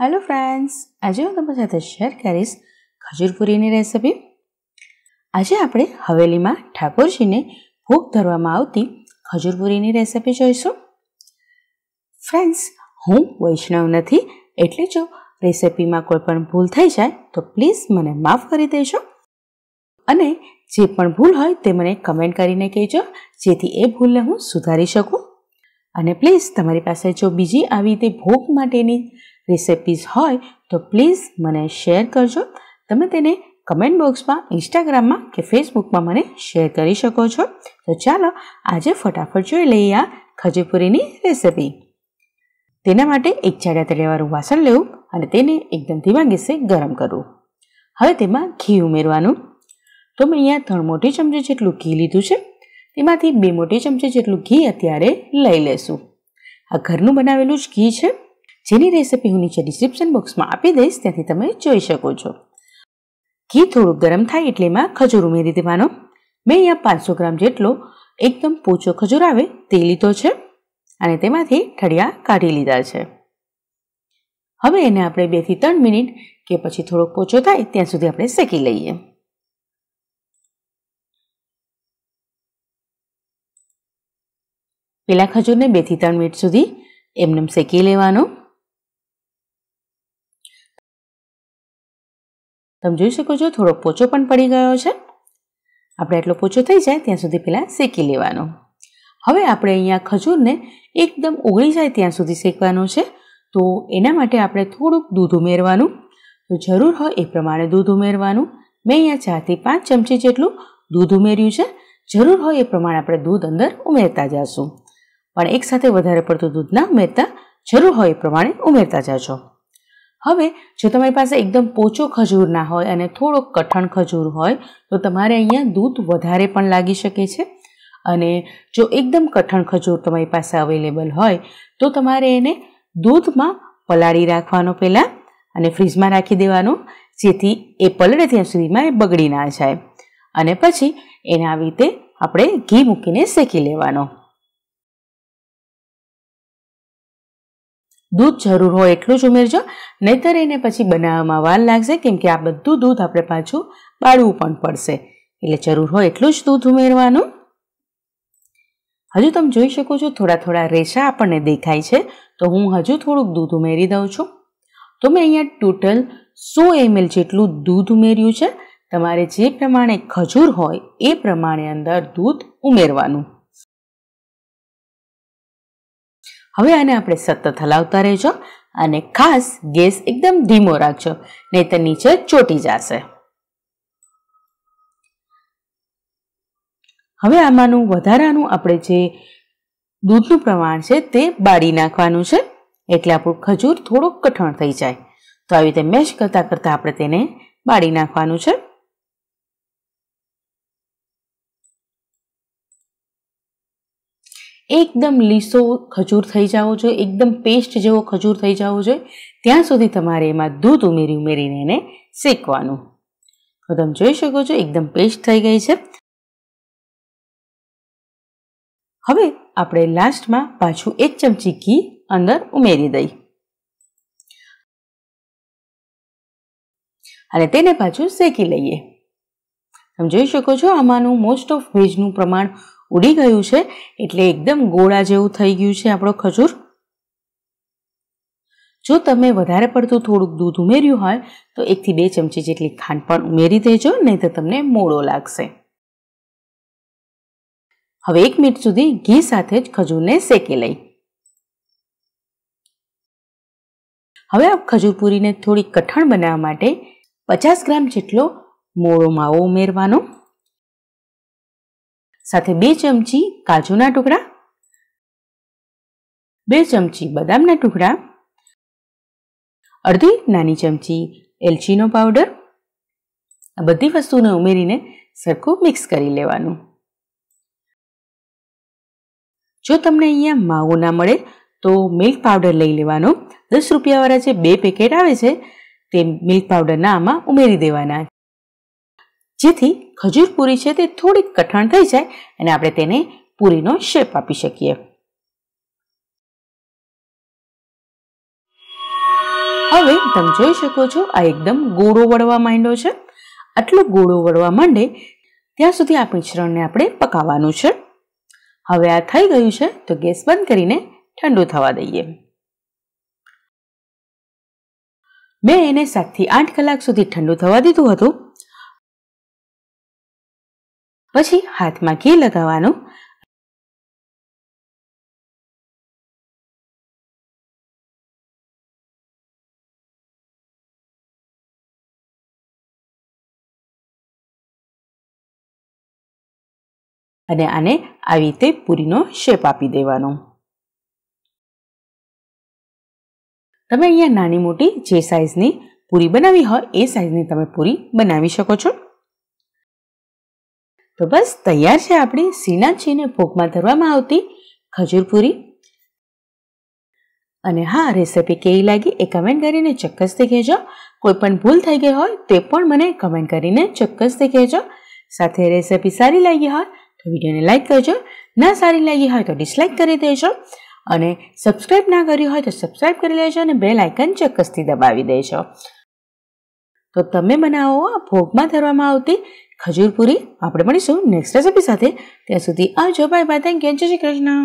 hello friends આજે હું તમારી સાથે શેર કરીશ ખજૂરપુરીની રેસિપી આજે આપણે હવેલીમાં ઠાકોરજીને ભોગ ધરવામાં આવતી ખજૂરપુરીની રેસિપી જોઈશું ફ્રેન્ડ્સ હું વૈષ્ણવ નથી એટલે જો રેસિપીમાં કોઈ પણ ભૂલ થઈ જાય તો પ્લીઝ મને માફ કરી દેજો અને જે પણ ભૂલ હોય તે મને કમેન્ટ કરીને કહેજો જેથી એ ભૂલને હું સુધારી શકું અને પ્લીઝ તમારી પાસે જો બીજી આવી તે ભોગ માટેની રેસિપીઝ હોય તો પ્લીઝ મને શેર કરજો તમે તેને કમેન્ટ બોક્સમાં ઇન્સ્ટાગ્રામમાં કે ફેસબુકમાં મને શેર કરી શકો છો તો ચાલો આજે ફટાફટ જોઈ લઈએ આ ખજીપુરીની રેસિપી તેના માટે એક જાડા તળિયાવાળું વાસણ લેવું અને તેને એકદમ ધીમા ગેસે ગરમ કરવું હવે તેમાં ઘી ઉમેરવાનું તો મેં અહીંયા ત્રણ મોટી ચમચી જેટલું ઘી લીધું છે તેમાંથી બે મોટી ચમચી જેટલું ઘી અત્યારે લઈ લેશું આ ઘરનું બનાવેલું જ ઘી છે જેની રેસિપી હું નીચે ડિસ્ક્રિપ્શન બોક્સમાં આપી દઈશ ત્યાંથી તમે જોઈ શકો છો ઘી થોડું ગરમ થાય એટલે એમાં ખજૂર ઉમેરી દેવાનો મેં અહીંયા પાંચસો ગ્રામ જેટલો એકદમ પૂછો ખજૂર આવે તે લીધો છે અને તેમાંથી ઠળિયા કાઢી લીધા છે હવે એને આપણે બેથી ત્રણ મિનિટ કે પછી થોડોક પોચો થાય ત્યાં સુધી આપણે શેકી લઈએ પેલા ખજૂરને બેથી ત્રણ મિનિટ સુધી એમને શેકી લેવાનું તમે જોઈ શકો છો થોડો પોચો પણ પડી ગયો છે આપણે એટલો પોચો થઈ જાય ત્યાં સુધી પહેલાં શેકી લેવાનો હવે આપણે અહીંયા ખજૂરને એકદમ ઓગળી જાય ત્યાં સુધી શેકવાનો છે તો એના માટે આપણે થોડુંક દૂધ ઉમેરવાનું તો જરૂર હોય એ પ્રમાણે દૂધ ઉમેરવાનું મેં અહીંયા ચારથી પાંચ ચમચી જેટલું દૂધ ઉમેર્યું છે જરૂર હોય એ પ્રમાણે આપણે દૂધ અંદર ઉમેરતા જશું પણ એકસાથે વધારે પડતું દૂધ ના ઉમેરતા જરૂર હોય એ પ્રમાણે ઉમેરતા જાજો હવે જો તમારી પાસે એકદમ પોચો ખજૂર ના હોય અને થોડો કઠણ ખજૂર હોય તો તમારે અહીંયા દૂધ વધારે પણ લાગી શકે છે અને જો એકદમ કઠણ ખજૂર તમારી પાસે અવેલેબલ હોય તો તમારે એને દૂધમાં પલાળી રાખવાનો પહેલાં અને ફ્રીજમાં રાખી દેવાનો જેથી એ પલળે ત્યાં સુધીમાં એ બગડી ના જાય અને પછી એના આવી રીતે આપણે ઘી મૂકીને શેકી લેવાનો દૂધ જરૂર હોય એટલું જ ઉમેરજો નહીતર એને પછી બનાવવામાં વાર લાગશે કેમ કે આ બધું દૂધ આપણે પાછું બાળવું પણ પડશે એટલે જરૂર હોય એટલું જ દૂધ ઉમેરવાનું હજુ તમે જોઈ શકો છો થોડા થોડા રેસા આપણને દેખાય છે તો હું હજુ થોડુંક દૂધ ઉમેરી દઉં છું તો મેં અહીંયા ટોટલ સો એમએલ જેટલું દૂધ ઉમેર્યું છે તમારે જે પ્રમાણે ખજૂર હોય એ પ્રમાણે અંદર દૂધ ઉમેરવાનું હવે આને આપણે સતત હલાવતા રહેજો અને ખાસ ગેસ એકદમ ધીમો રાખજો નહીં તો નીચે ચોટી જશે હવે આમાંનું વધારાનું આપણે જે દૂધનું પ્રમાણ છે તે બાળી નાખવાનું છે એટલે આપણું ખજૂર થોડુંક કઠણ થઈ જાય તો આવી રીતે મેશ કરતાં કરતાં આપણે તેને બાળી નાખવાનું છે એકદમ લીસો ખજૂર થઈ જવો જોઈએ એકદમ પેસ્ટ જેવો ખજૂર થઈ જવો જોઈએ ત્યાં સુધી તમારે એમાં દૂધ ઉમેરી ઉમેરીને એને શેકવાનું તો તમે જોઈ શકો છો એકદમ પેસ્ટ થઈ ગઈ છે હવે આપણે લાસ્ટમાં પાછું એક ચમચી ઘી અંદર ઉમેરી દઈ અને તેને પાછું શેકી લઈએ તમે જોઈ શકો છો આમાંનું મોસ્ટ ઓફ ભેજનું પ્રમાણ ઉડી ગયું છે એટલે એકદમ ગોળા જેવું થઈ ગયું છે આપણો ખજૂર જો તમે વધારે પડતું થોડુંક દૂધ ઉમેર્યું હોય તો એકથી બે ચમચી જેટલી ખાંડ પણ ઉમેરી દેજો નહીં તો તમને મોળો લાગશે હવે એક મિનિટ સુધી ઘી સાથે જ ખજૂરને શેકી લઈ હવે આ ખજૂરપુરીને થોડી કઠણ બનાવવા માટે પચાસ ગ્રામ જેટલો મોળો માવો ઉમેરવાનો સાથે બે ચમચી કાજુના ટુકડા બે ચમચી બદામના ટુકડા અડધી નાની ચમચી એલચીનો પાવડર આ બધી વસ્તુને ઉમેરીને સરખું મિક્સ કરી લેવાનું જો તમને અહીંયા માવો ના મળે તો મિલ્ક પાવડર લઈ લેવાનો દસ રૂપિયાવાળા જે બે પેકેટ આવે છે તે મિલ્ક પાવડરના આમાં ઉમેરી દેવાના જેથી ખજૂર પૂરી છે તે થોડીક કઠણ થઈ જાય અને આપણે તેને પૂરીનો શેપ આપી શકીએ હવે તમે જોઈ શકો છો આ એકદમ ગોળો વળવા માંડ્યો છે આટલો ગોળો વળવા માંડે ત્યાં સુધી આ મિશ્રણને આપણે પકાવવાનું છે હવે આ થઈ ગયું છે તો ગેસ બંધ કરીને ઠંડુ થવા દઈએ મેં એને સાતથી આઠ કલાક સુધી ઠંડુ થવા દીધું હતું પછી હાથમાં ઘી લગાવવાનું અને આને આવી રીતે પૂરીનો શેપ આપી દેવાનો તમે અહીંયા નાની મોટી જે સાઈઝની પૂરી બનાવી હોય એ સાઈઝની તમે પૂરી બનાવી શકો છો તો બસ તૈયાર છે આપણી સીનાજીને ભોગમાં ધરવામાં આવતી ખજૂરપૂરી અને હા રેસિપી કેવી લાગી એ કમેન્ટ કરીને ચોક્કસથી કહેજો કોઈ પણ ભૂલ થઈ ગઈ હોય તે પણ મને કમેન્ટ કરીને ચોક્કસથી કહેજો સાથે રેસિપી સારી લાગી હોય તો વિડીયોને લાઇક કરજો ના સારી લાગી હોય તો ડિસલાઇક કરી દેજો અને સબસ્ક્રાઇબ ના કર્યું હોય તો સબસ્ક્રાઇબ કરી લેજો અને બેલ આઇકન ચોક્કસથી દબાવી દેજો તો તમે બનાવો ભોગમાં ધરવામાં આવતી ખજૂરપુરી આપણે મળીશું નેક્સ્ટ રેસીપી સાથે ત્યાં સુધી આવજો બાય બાય થેન્ક યુ જય શ્રી કૃષ્ણ